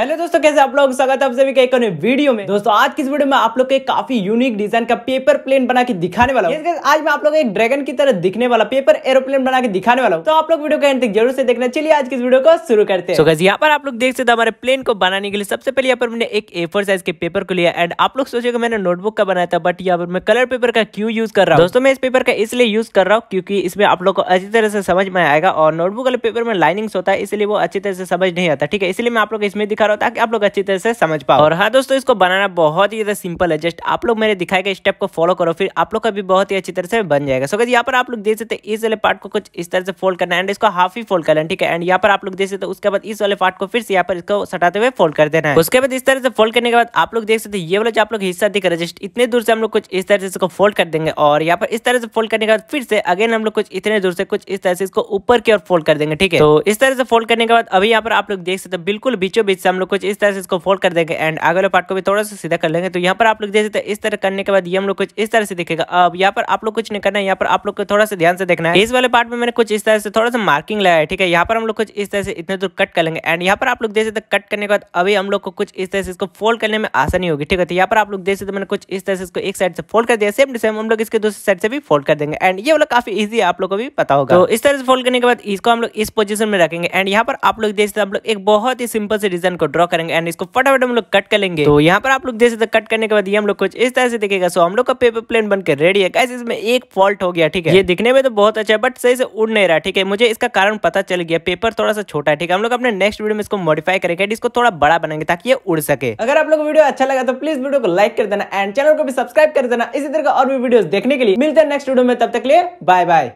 hello दोस्तों कैसे आप लोग स्वागत है आप सभी का एक वीडियो में दोस्तों आज की इस वीडियो में आप लोग एक काफी यूनिक डिजाइन का पेपर प्लेन बना के दिखाने वाला हूँ आज मैं आप लोग एक ड्रैगन की तरह दिखने वाला पेपर एरोप्लेन बना के दिखाने वाला हूँ तो आप लोग वीडियो का जरूर से देखना चलिए आज की इस वीडियो को शुरू करते हैं so, यहाँ पर आप लोग देख सकते हमारे प्लेन को बनाने के लिए सबसे पहले यहाँ पर मैंने एक ए साइज के पेपर को लिया एंड आप लोग सोचेगा मैंने नोटबुक का बनाया था बट यहाँ पर मैं कलर पेपर का क्यों यूज कर रहा हूँ दोस्तों मैं इस पेपर का इसलिए यूज कर रहा हूँ क्योंकि इसमें आप लोग को अच्छी तरह से समझ में आएगा और नोटबुक वाले पेपर में लाइनिंग्स होता है इसलिए वो अच्छी तरह से समझ नहीं आता ठीक है इसलिए मैं आप लोग इसमें दिखा रहा हूँ ताकि आप लोग अच्छी तरह से समझ पाओ और हाँ दोस्तों इसको बनाना बहुत ही ज्यादा सिंपल है जस्ट आप लोग मेरे दिखाए गए स्टेप को फॉलो करो फिर आप लोग का भी बहुत ही अच्छी तरह से बन जाएगा सो so, यहाँ पर आप लोग देख सकते हैं इस वाले पार्ट को कुछ इस तरह से फोल्ड करना है एंड इसको हाफ ही फोल्ड करना ठीक है एंड यहाँ पर आप लोग देख सकते उसके बाद इस वाले पार्ट को फिर से यहाँ पर इसको सटाते हुए फोल्ड कर देना है उसके बाद इस तरह से फोल्ड करने के बाद आप लोग देख सकते ये वाला जो आप लोग हिस्सा दिख रहे है जस्ट इतने दूर से हम लोग कुछ इस तरह से इसको फोल्ड कर देंगे और यहाँ पर इस तरह से फोल्ड करने के बाद फिर से अगेन हम लोग कुछ इतने दूर से कुछ इस तरह से इसको ऊपर की ओर फोल्ड कर देंगे ठीक है तो, तो इस तरह से फोल्ड करने के बाद अभी यहाँ पर आप लोग देख सकते हो बिल्कुल बीचों बीच से हम लोग कुछ इस तरह से इसको फोल्ड कर देंगे एंड आगे पार्ट को भी थोड़ा सा सीधा कर लेंगे तो यहाँ पर आप लोग देख सकते इस तरह करने के बाद ये हम लोग कुछ इस तरह से दिखेगा अब यहाँ पर आप लोग कुछ नहीं करना है यहाँ पर आप लोग को थोड़ा सा ध्यान से देखना है इस वाले पार्ट में मैंने कुछ इस तरह से थोड़ा सा मार्किंग लगाया ठीक है यहाँ पर हम लोग कुछ इस तरह से इतने दूर कट कर लेंगे एंड यहाँ पर आप लोग देख सकते कट करने के बाद अभी हम लोग को कुछ इस तरह से इसको फोल्ड करने में आसानी होगी ठीक है तो यहाँ पर आप लोग देख सकते मैंने कुछ इस तरह से इसको एक साइड से फोल्ड कर दिया सेम टू सेम हम लोग इसके दूसरे साइड से भी फोल्ड कर देंगे एंड ये वाला काफी ईजी है आप लोग को भी पता होगा तो इस तरह से फोल्ड करने के बाद इसको हम लोग इस पोजिशन में रखेंगे एंड यहाँ पर आप लोग देख सकते हम लोग एक बहुत ही सिंपल से डिजाइन को ड्रॉ करेंगे एंड इसको फटाफट हम लोग कट कर लेंगे तो यहाँ पर आप लोग जैसे कट करने के बाद ये हम लोग कुछ इस तरह से देखेगा सो हम लोग का पेपर प्लेन बनकर रेडी है कैसे इसमें एक फॉल्ट हो गया ठीक है ये दिखने में तो बहुत अच्छा है बट सही से उड़ नहीं रहा ठीक है मुझे इसका कारण पता चल गया पेपर थोड़ा सा छोटा है ठीक है हम लोग अपने नेक्स्ट वीडियो में इसको मॉडिफाई करेंगे इसको थोड़ा बड़ा बनाएंगे ताकि ये उड़ सके अगर आप लोग वीडियो अच्छा लगा तो प्लीज वीडियो को लाइक कर देना एंड चैनल को भी सब्सक्राइब कर देना इसी तरह का और भी वीडियो देखने के लिए मिलते हैं नेक्स्ट वीडियो में तब तक लिए बाय बाय